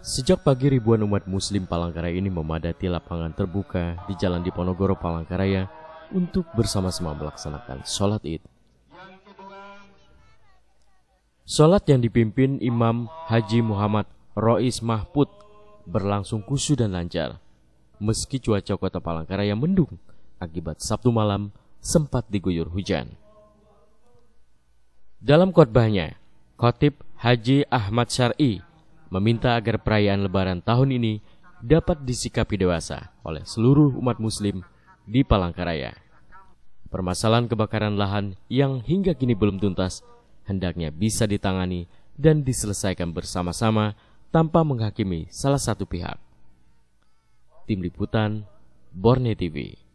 Sejak pagi ribuan umat muslim Palangkaraya ini memadati lapangan terbuka di Jalan Diponegoro Palangkaraya untuk bersama-sama melaksanakan sholat id. Sholat yang dipimpin Imam Haji Muhammad Rois Mahput berlangsung kusu dan lancar. Meski cuaca kota Palangkaraya mendung akibat Sabtu malam sempat diguyur hujan. Dalam khotbahnya, Khotib Haji Ahmad Syari meminta agar perayaan Lebaran tahun ini dapat disikapi dewasa oleh seluruh umat Muslim di Palangkaraya. Permasalahan kebakaran lahan yang hingga kini belum tuntas hendaknya bisa ditangani dan diselesaikan bersama-sama tanpa menghakimi salah satu pihak. Tim Liputan Borne TV